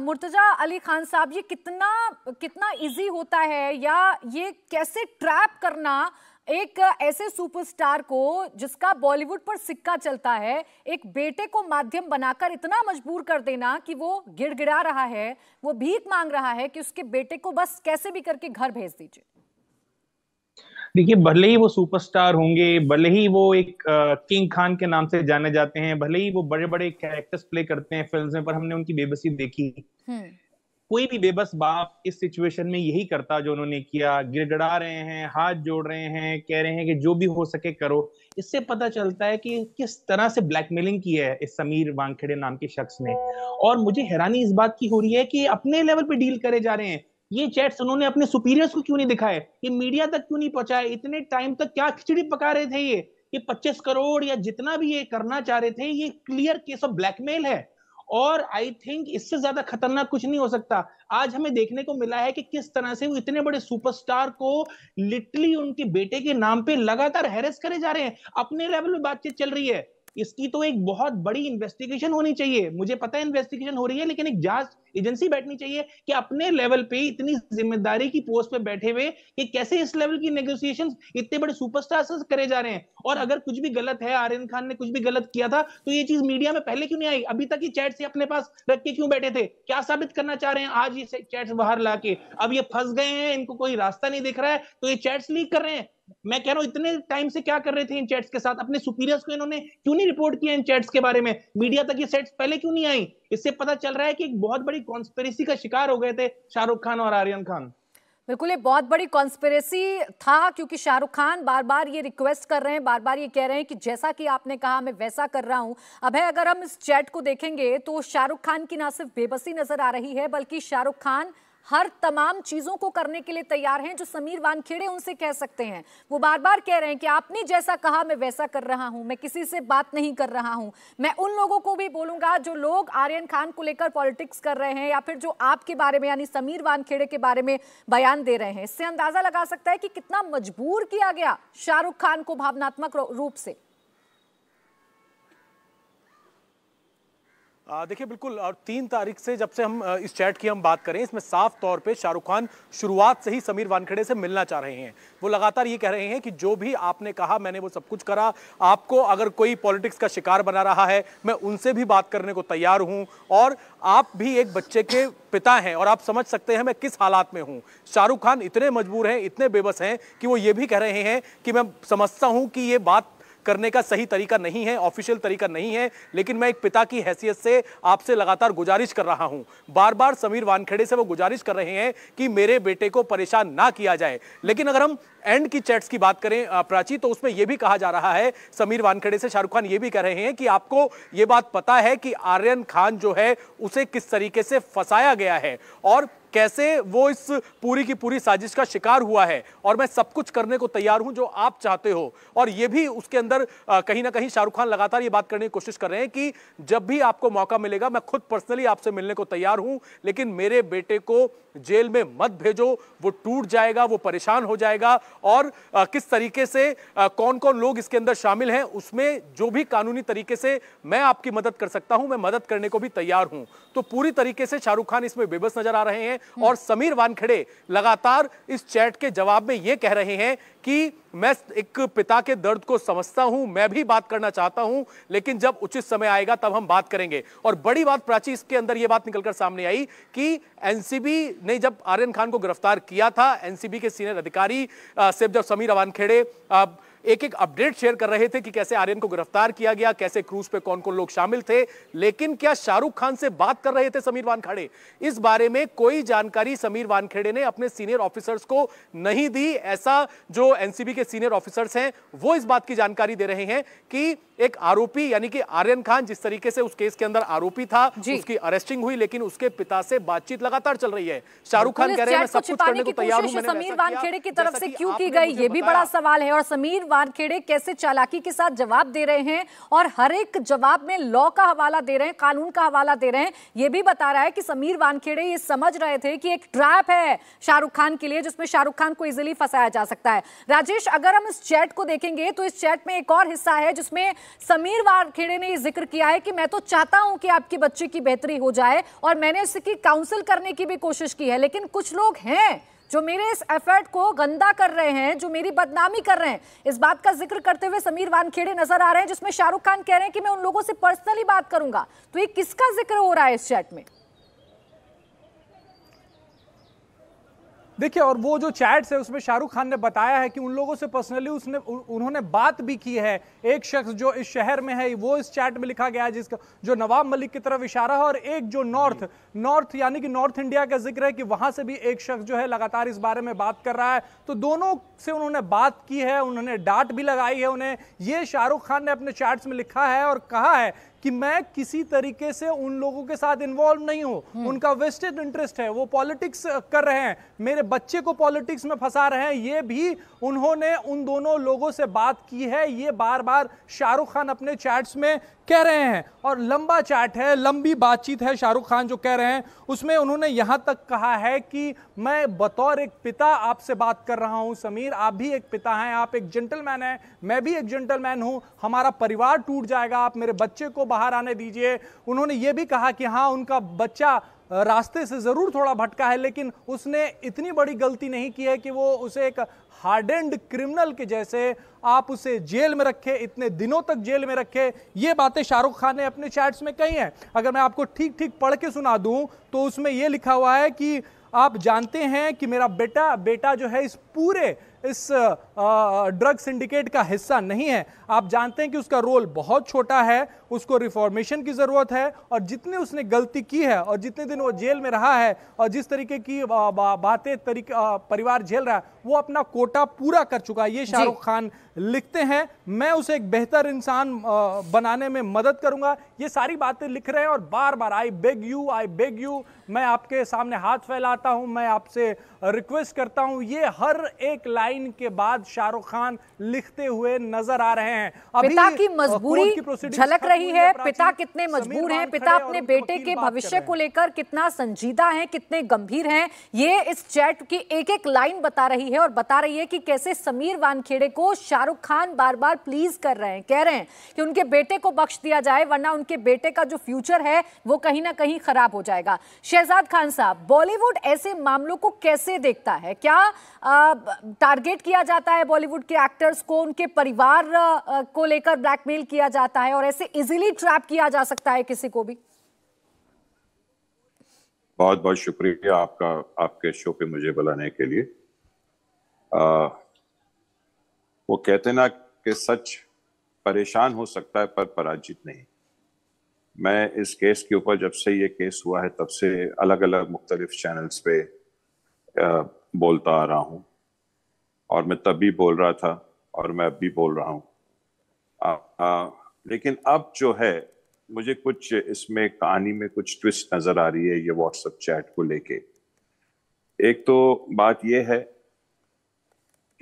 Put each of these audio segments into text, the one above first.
मुर्तजा अली खान साहब ये कितना कितना इजी होता है या ये कैसे ट्रैप करना एक ऐसे सुपरस्टार को जिसका बॉलीवुड पर सिक्का चलता है एक बेटे को माध्यम बनाकर इतना मजबूर कर देना कि वो गिड़गिड़ा रहा है वो भीख मांग रहा है कि उसके बेटे को बस कैसे भी करके घर भेज दीजिए देखिए भले ही वो सुपरस्टार होंगे भले ही वो एक किंग खान के नाम से जाने जाते हैं भले ही वो बड़े बड़े कैरेक्टर्स प्ले करते हैं फिल्म में पर हमने उनकी बेबसी देखी हम्म। कोई भी बेबस बाप इस सिचुएशन में यही करता जो उन्होंने किया गिड़गड़ा रहे हैं हाथ जोड़ रहे हैं कह रहे हैं कि जो भी हो सके करो इससे पता चलता है कि किस तरह से ब्लैकमेलिंग की है इस समीर वांगखेड़े नाम के शख्स ने और मुझे हैरानी इस बात की हो रही है कि अपने लेवल पे डील करे जा रहे हैं ये चैट्स उन्होंने अपने सुपीरियर्स को क्यों नहीं दिखाए ये मीडिया तक क्यों नहीं पहुंचाए इतने टाइम तक क्या खिचड़ी पका रहे थे ये ये 25 करोड़ या जितना भी ये करना चाह रहे थे ये क्लियर केस ऑफ ब्लैकमेल है और आई थिंक इससे ज्यादा खतरनाक कुछ नहीं हो सकता आज हमें देखने को मिला है कि किस तरह से वो इतने बड़े सुपरस्टार को लिटली उनके बेटे के नाम पे लगातार हैरेस करे जा रहे हैं अपने लेवल में बातचीत चल रही है इसकी तो एक बहुत बड़ी इन्वेस्टिगेशन होनी चाहिए मुझे पता है इन्वेस्टिगेशन हो रही है लेकिन एक जांच एजेंसी बैठनी चाहिए कि अपने लेवल पे इतनी जिम्मेदारी की पोस्ट पे बैठे हुए कि कैसे इस लेवल की नेगोशिएशन इतने बड़े सुपरस्टार से करे जा रहे हैं और अगर कुछ भी गलत है आर्यन खान ने कुछ भी गलत किया था तो ये चीज मीडिया में पहले क्यों नहीं आई अभी तक ये चैट से अपने पास रख के क्यों बैठे थे क्या साबित करना चाह रहे हैं आज ये चैट्स बाहर ला के अब ये फंस गए हैं इनको कोई रास्ता नहीं दिख रहा है तो ये चैट्स लीक कर रहे हैं मैं कह रहा हूं इतने टाइम से क्या कर रहे थे इन चैट्स के साथ अपने सुपीरियर्स को इन्होंने क्यों नहीं रिपोर्ट किया इन चैट्स के बारे में मीडिया तक ये सेट्स पहले क्यों नहीं आई इससे पता चल रहा है कि एक बहुत बड़ी कॉन्स्पेरेसी का शिकार हो गए थे शाहरुख खान और आर्यन खान बिल्कुल ये बहुत बड़ी कॉन्स्पेरेसी था क्योंकि शाहरुख खान बार बार ये रिक्वेस्ट कर रहे हैं बार बार ये कह रहे हैं कि जैसा कि आपने कहा मैं वैसा कर रहा हूं अब है अगर हम इस चैट को देखेंगे तो शाहरुख खान की ना सिर्फ बेबसी नजर आ रही है बल्कि शाहरुख खान हर तमाम चीजों को करने के लिए तैयार हैं जो समीर वानखेड़े उनसे कह सकते हैं वो बार बार कह रहे हैं कि आपने जैसा कहा मैं वैसा कर रहा हूं मैं किसी से बात नहीं कर रहा हूं मैं उन लोगों को भी बोलूंगा जो लोग आर्यन खान को लेकर पॉलिटिक्स कर रहे हैं या फिर जो आपके बारे में यानी समीर वानखेड़े के बारे में बयान दे रहे हैं इससे अंदाजा लगा सकता है कि कितना मजबूर किया गया शाहरुख खान को भावनात्मक रूप से देखिए बिल्कुल और तीन तारीख से जब से हम इस चैट की हम बात करें इसमें साफ तौर पे शाहरुख खान शुरुआत से ही समीर वानखेड़े से मिलना चाह रहे हैं वो लगातार ये कह रहे हैं कि जो भी आपने कहा मैंने वो सब कुछ करा आपको अगर कोई पॉलिटिक्स का शिकार बना रहा है मैं उनसे भी बात करने को तैयार हूँ और आप भी एक बच्चे के पिता हैं और आप समझ सकते हैं मैं किस हालात में हूँ शाहरुख खान इतने मजबूर हैं इतने बेबस हैं कि वो ये भी कह रहे हैं कि मैं समझता हूँ कि ये बात करने का सही तरीका नहीं है ऑफिशियल तरीका नहीं है लेकिन मैं एक पिता की हैसियत से आपसे लगातार गुजारिश कर रहा हूं बार बार समीर वानखेड़े से वो गुजारिश कर रहे हैं कि मेरे बेटे को परेशान ना किया जाए लेकिन अगर हम एंड की चैट्स की बात करें प्राची तो उसमें यह भी कहा जा रहा है समीर वानखेड़े से शाहरुख खान ये भी कह रहे हैं कि आपको ये बात पता है कि आर्यन खान जो है उसे किस तरीके से फंसाया गया है और कैसे वो इस पूरी की पूरी साजिश का शिकार हुआ है और मैं सब कुछ करने को तैयार हूं जो आप चाहते हो और ये भी उसके अंदर कहीं ना कहीं शाहरुख खान लगातार ये बात करने की कोशिश कर रहे हैं कि जब भी आपको मौका मिलेगा मैं खुद पर्सनली आपसे मिलने को तैयार हूं लेकिन मेरे बेटे को जेल में मत भेजो वो टूट जाएगा वो परेशान हो जाएगा और आ, किस तरीके से आ, कौन कौन लोग इसके अंदर शामिल हैं उसमें जो भी कानूनी तरीके से मैं आपकी मदद कर सकता हूं मैं मदद करने को भी तैयार हूं तो पूरी तरीके से शाहरुख खान इसमें बेबस नजर आ रहे हैं और समीर वानखेड़े लगातार इस चैट के जवाब में ये कह रहे हैं कि मैं एक पिता के दर्द को समझता हूं मैं भी बात करना चाहता हूं लेकिन जब उचित समय आएगा तब हम बात करेंगे और बड़ी बात प्राची इसके अंदर यह बात निकलकर सामने आई कि एनसीबी ने जब आर्यन खान को गिरफ्तार किया था एनसीबी के सीनियर अधिकारी से जब समीर अवानखेड़े एक एक अपडेट शेयर कर रहे थे कि कैसे आर्यन को गिरफ्तार किया गया कैसे क्रूज पे कौन कौन लोग शामिल थे लेकिन क्या शाहरुख खान से बात कर रहे थे समीर वानखेड़े इस बारे में कोई जानकारी समीर वानखेड़े ने अपने सीनियर ऑफिसर्स को नहीं दी ऐसा जो एनसीबी के सीनियर ऑफिसर्स हैं वो इस बात की जानकारी दे रहे हैं कि एक आरोपी यानी कि आर्यन खान जिस तरीके से उस केस के अंदर आरोपी था उसकी अरेस्टिंग हुई लेकिन उसके पिता से बातचीत लगातार चल रही है शाहरुख खान कह रहे हैं सब कुछ करने को तैयार हूं समीर वानखेड़े की तरफ से क्यों की गई ये भी बड़ा सवाल है और समीर वानखेड़े कैसे चालाकी के साथ जवाब दे रहे हैं और हर एक जवाब में लॉ का हवाला दे रहे हैं कानून का हवाला दे रहे हैं ये भी बता रहा है कि समीर वानखेड़े ये समझ रहे थे कि एक ट्रैप है शाहरुख खान के लिए जिसमें शाहरुख खान को इजिली फंसाया जा सकता है राजेश अगर हम इस चैट को देखेंगे तो इस चैट में एक और हिस्सा है जिसमें समीर वानखेड़े ने जिक्र किया है कि मैं तो चाहता हूं कि आपके बच्चे की बेहतरी हो जाए और मैंने इसकी काउंसिल करने की भी कोशिश की है लेकिन कुछ लोग हैं जो मेरे इस एफर्ट को गंदा कर रहे हैं जो मेरी बदनामी कर रहे हैं इस बात का जिक्र करते हुए समीर वानखेड़े नजर आ रहे हैं जिसमें शाहरुख खान कह रहे हैं कि मैं उन लोगों से पर्सनली बात करूंगा तो ये किसका जिक्र हो रहा है इस चैट में देखिए और वो जो चैट्स है उसमें शाहरुख खान ने बताया है कि उन लोगों से पर्सनली उसने उन्होंने बात भी की है एक शख्स जो इस शहर में है वो इस चैट में लिखा गया है जिसका जो नवाब मलिक की तरफ इशारा है और एक जो नॉर्थ नॉर्थ यानी कि नॉर्थ इंडिया का जिक्र है कि वहां से भी एक शख्स जो है लगातार इस बारे में बात कर रहा है तो दोनों से उन्होंने बात की है उन्होंने डांट भी लगाई है उन्हें ये शाहरुख खान ने अपने चैट्स में लिखा है और कहा है कि मैं किसी तरीके से उन लोगों के साथ इन्वॉल्व नहीं हूं हम्म। उनका वेस्टेड इंटरेस्ट है वो पॉलिटिक्स कर रहे हैं मेरे मेरे बच्चे को पॉलिटिक्स में फंसा रहे हैं ये भी उन्होंने उन दोनों लोगों से बात की है ये बार बार शाहरुख खान अपने चैट्स में कह रहे हैं और लंबा चैट है लंबी बातचीत है शाहरुख खान जो कह रहे हैं उसमें उन्होंने यहाँ तक कहा है कि मैं बतौर एक पिता आपसे बात कर रहा हूँ समीर आप भी एक पिता हैं आप एक जेंटलमैन हैं मैं भी एक जेंटलमैन हूँ हमारा परिवार टूट जाएगा आप मेरे बच्चे को बाहर आने दीजिए उन्होंने ये भी कहा कि हाँ उनका बच्चा रास्ते से ज़रूर थोड़ा भटका है लेकिन उसने इतनी बड़ी गलती नहीं की है कि वो उसे एक हार्डेंड क्रिमिनल के जैसे आप उसे जेल में रखे इतने दिनों तक जेल में रखे ये बातें शाहरुख खान ने अपने चैट्स में कही हैं अगर मैं आपको ठीक ठीक पढ़ के सुना दूं तो उसमें यह लिखा हुआ है कि आप जानते हैं कि मेरा बेटा बेटा जो है इस पूरे इस ड्रग सिंडिकेट का हिस्सा नहीं है आप जानते हैं कि उसका रोल बहुत छोटा है उसको रिफॉर्मेशन की ज़रूरत है और जितनी उसने गलती की है और जितने दिन वो जेल में रहा है और जिस तरीके की बातें तरीके परिवार झेल रहा है वो अपना कोटा पूरा कर चुका है ये शाहरुख खान लिखते हैं मैं उसे एक बेहतर इंसान बनाने में मदद करूंगा ये सारी बातें लिख रहे हैं और बार बार I beg you I beg you मैं आपके सामने हाथ फैलाता हूं मैं आपसे रिक्वेस्ट करता हूं ये हर एक लाइन के बाद शाहरुख खान लिखते हुए नजर आ रहे हैं अभी पिता की मजबूरी झलक रही है पिता कितने मजबूर हैं पिता अपने बेटे के भविष्य को लेकर कितना संजीदा है कितने गंभीर हैं ये इस चैट की एक एक लाइन बता रही है और बता रही है कि कैसे समीर वानखेड़े को शाहरुख खान बार बार प्लीज कर रहे हैं कह रहे हैं कि उनके बेटे को बख्श दिया जाए वरना उनके बेटे का जो फ्यूचर है वो कहीं ना कहीं खराब हो जाएगा शहजाद खान साहब बॉलीवुड ऐसे मामलों को कैसे देखता है क्या आ, टारगेट किया जाता है बॉलीवुड के एक्टर्स को उनके परिवार को लेकर ब्लैकमेल किया जाता है और ऐसे इजीली ट्रैप किया जा सकता है किसी को भी बहुत बहुत शुक्रिया आपका आपके शो पे मुझे बुलाने के लिए आ, वो कहते ना कि सच परेशान हो सकता है पर पराजित नहीं मैं इस केस के ऊपर जब से ये केस हुआ है तब से अलग अलग मुख्तलिफ चैनल्स पे आ, बोलता आ रहा हूँ और मैं तब भी बोल रहा था और मैं अब भी बोल रहा हूँ लेकिन अब जो है मुझे कुछ इसमें कहानी में कुछ ट्विस्ट नज़र आ रही है ये व्हाट्सएप चैट को लेके एक तो बात यह है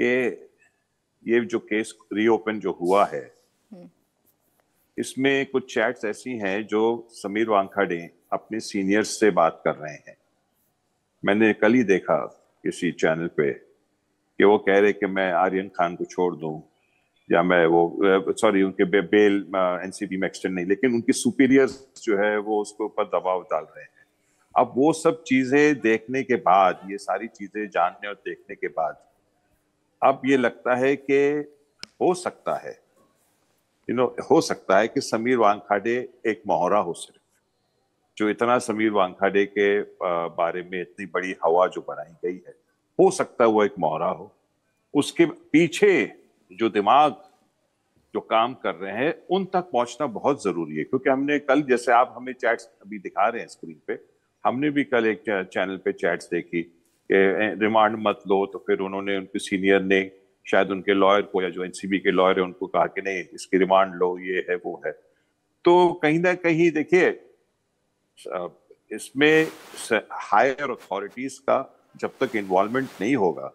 कि ये जो केस रीओपन जो हुआ है हम्म। इसमें कुछ चैट्स ऐसी हैं जो समीर वांखाडे अपने सीनियर्स से बात कर रहे हैं मैंने कल ही देखा किसी चैनल पे कि वो कह रहे कि मैं आर्यन खान को छोड़ दूँ या मैं वो सॉरी उनके बे, बेल सी में एक्सटेंड नहीं लेकिन उनके सुपीरियर्स जो है वो उसके ऊपर दबाव डाल रहे हैं अब वो सब चीजें देखने के बाद ये सारी चीजें जानने और देखने के बाद अब ये लगता है कि हो सकता है यू नो हो सकता है कि समीर वांगखाड़े एक मोहरा हो सिर्फ जो इतना समीर वांगखाड़े के बारे में इतनी बड़ी हवा जो बनाई गई है हो सकता है वो एक मोहरा हो उसके पीछे जो दिमाग जो काम कर रहे हैं उन तक पहुंचना बहुत जरूरी है क्योंकि हमने कल जैसे आप हमें चैट्स अभी दिखा रहे हैं स्क्रीन पे हमने भी कल एक चैनल पे चैट्स देखी कि रिमांड मत लो तो फिर उन्होंने उनके सीनियर ने शायद उनके लॉयर को या जो एनसीबी के लॉयर है उनको कहा कि नहीं इसकी रिमांड लो ये है वो है तो कहीं ना कहीं देखिए इसमें हायर अथॉरिटीज का जब तक इन्वॉल्वमेंट नहीं होगा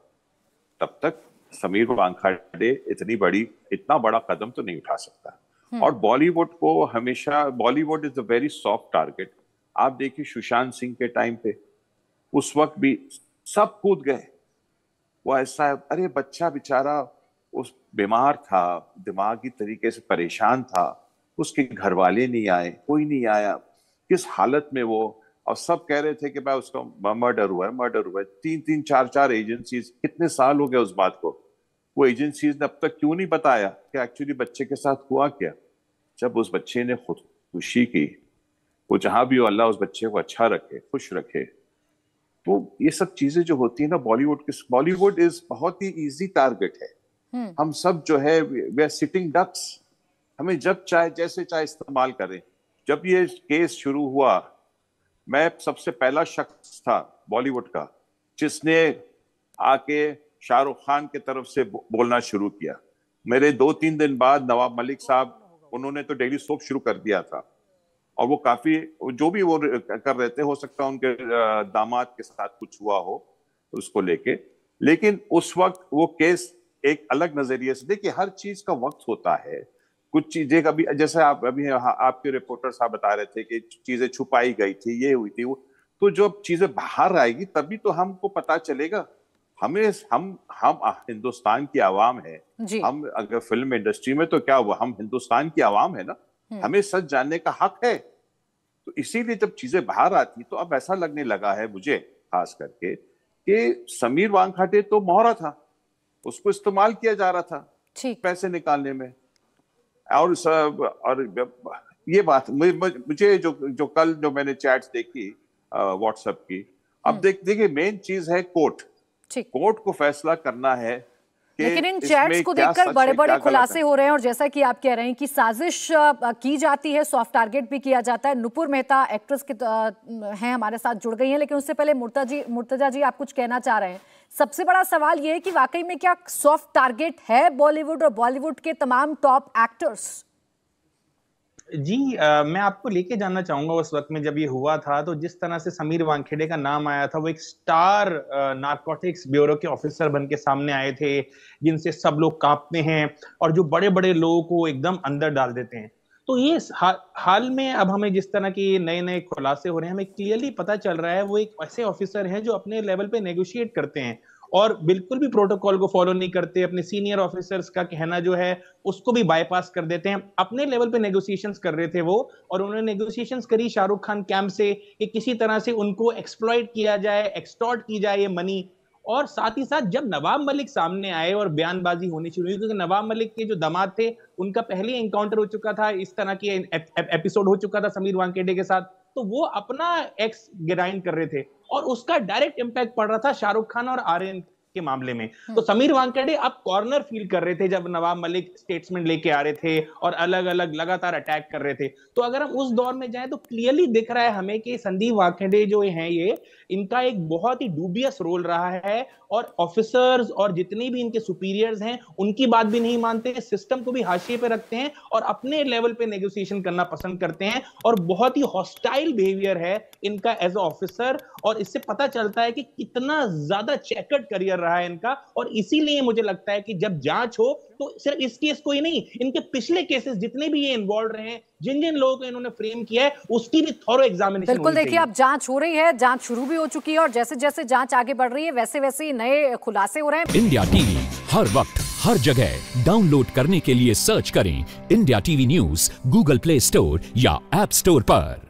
तब तक समीर वानखाडे इतनी बड़ी इतना बड़ा कदम तो नहीं उठा सकता हम्म। और बॉलीवुड को हमेशा Bollywood is a very soft target आप देखिए सुशांत सिंह के टाइम पे उस वक्त भी सब कूद गए वो ऐसा अरे बच्चा बेचारा उस बीमार था दिमागी तरीके से परेशान था उसके घर वाले नहीं आए कोई नहीं आया किस हालत में वो और सब कह रहे थे कि भाई उसका मर्डर हुआ है मर्डर हुआ है तीन तीन चार चार एजेंसीज कितने साल हो गए उस बात को वो एजेंसीज ने अब तक क्यों नहीं बताया कि एक्चुअली बच्चे के साथ हुआ क्या जब उस बच्चे ने खुदकुशी की वो जहां भी हो अल्लाह उस बच्चे को अच्छा रखे खुश रखे तो ये सब चीजें जो होती है ना बॉलीवुड के बॉलीवुड इज बहुत ही इजी टारगेट है हम्म। हम सब जो है वे आर सिटिंग डक्स हमें जब चाहे जैसे चाहे इस्तेमाल करें जब ये केस शुरू हुआ मैं सबसे पहला शख्स था बॉलीवुड का जिसने आके शाहरुख खान के तरफ से बोलना शुरू किया मेरे दो तीन दिन बाद नवाब मलिक साहब उन्होंने तो डेली सोप शुरू कर दिया था और वो काफी जो भी वो कर रहे थे हो सकता है उनके दामाद के साथ कुछ हुआ हो उसको लेके लेकिन उस वक्त वो केस एक अलग नजरिए से देखिए हर चीज का वक्त होता है कुछ चीजें कभी जैसे आप अभी आपके रिपोर्टर साहब बता रहे थे कि चीजें छुपाई गई थी ये हुई थी वो तो अब चीजें बाहर आएगी तभी तो हमको पता चलेगा हमें हम हम हिंदुस्तान की आवाम है हम अगर फिल्म इंडस्ट्री में तो क्या हुआ हम हिंदुस्तान की आवाम है ना हम्म। हमें सच जानने का हक है तो इसीलिए जब चीजें बाहर आती तो अब ऐसा लगने लगा है मुझे खास करके कि समीर वांगखाटे तो मोहरा था उसको इस्तेमाल किया जा रहा था पैसे निकालने में और सब और ये बात मुझे जो जो कल जो मैंने चैट्स देखी व्हाट्सएप की अब हम्म। देख देखिए मेन चीज है कोर्ट कोर्ट को फैसला करना है लेकिन इन चैट्स को देखकर बड़े बड़े खुलासे हो रहे हैं और जैसा कि आप कह रहे हैं कि साजिश की जाती है सॉफ्ट टारगेट भी किया जाता है नुपुर मेहता एक्ट्रेस के हैं हमारे साथ जुड़ गई हैं लेकिन उससे पहले मुर्ता जी मुर्तजा जी आप कुछ कहना चाह रहे हैं सबसे बड़ा सवाल यह है कि वाकई में क्या सॉफ्ट टारगेट है बॉलीवुड और बॉलीवुड के तमाम टॉप एक्टर्स जी आ, मैं आपको लेके जाना चाहूंगा उस वक्त में जब ये हुआ था तो जिस तरह से समीर वांखेड़े का नाम आया था वो एक स्टार नारकोटिक्स ब्यूरो के ऑफिसर बन के सामने आए थे जिनसे सब लोग कांपते हैं और जो बड़े बड़े लोगों को एकदम अंदर डाल देते हैं तो ये हा, हाल में अब हमें जिस तरह की नए नए खुलासे हो रहे हैं हमें क्लियरली पता चल रहा है वो एक ऐसे ऑफिसर हैं जो अपने लेवल पे नेगोशिएट करते हैं और बिल्कुल भी प्रोटोकॉल को फॉलो नहीं करते अपने सीनियर ऑफिसर्स का कहना जो है उसको भी बाईपास कर देते हैं अपने लेवल पे नेगोशिएशन कर रहे थे वो और उन्होंने नेगोशिएशन करी शाहरुख खान कैंप से कि किसी तरह से उनको एक्सप्लॉयट किया जाए एक्सटॉर्ट की जाए ये मनी और साथ ही साथ जब नवाब मलिक सामने आए और बयानबाजी होनी शुरू हुई क्योंकि नवाब मलिक के जो दमाद थे उनका पहले एनकाउंटर हो चुका था इस तरह की एपिसोड हो चुका था समीर वांकेडे के साथ तो वो अपना एक्स ग्राइंड कर रहे थे और उसका डायरेक्ट इम्पैक्ट पड़ रहा था शाहरुख खान और आर्यन के मामले में तो हम्म। समीर वानखेड़े अब कॉर्नर फील कर रहे थे जब नवाब मलिक स्टेटमेंट लेके आ रहे थे और अलग अलग लगातार अटैक कर रहे थे तो अगर हम उस दौर में जाए तो क्लियरली दिख रहा है हमें कि संदीप वानखेड़े जो है ये इनका एक बहुत ही डूबियस रोल रहा है और ऑफिसर्स और जितने भी इनके सुपीरियर्स हैं उनकी बात भी नहीं मानते सिस्टम को भी हाशिए पे रखते हैं और अपने लेवल पे नेगोशिएशन करना पसंद करते हैं और बहुत ही हॉस्टाइल बिहेवियर है इनका एज अ ऑफिसर और इससे पता चलता है कि कितना ज्यादा चेकअट करियर रहा है इनका और इसीलिए मुझे लगता है कि जब जांच हो तो सिर्फ इस केस को ही नहीं इनके पिछले केसेस जितने भी ये इन्वॉल्व रहे हैं जिन जिन लोगों को इन्होंने फ्रेम किया है उसकी भी थोरो एग्जामिनेशन बिल्कुल देखिए अब जांच हो रही है जांच शुरू भी हो चुकी है और जैसे जैसे जांच आगे बढ़ रही है वैसे वैसे नए खुलासे हो रहे हैं इंडिया टीवी हर वक्त हर जगह डाउनलोड करने के लिए सर्च करें India TV news Google Play Store या एप स्टोर पर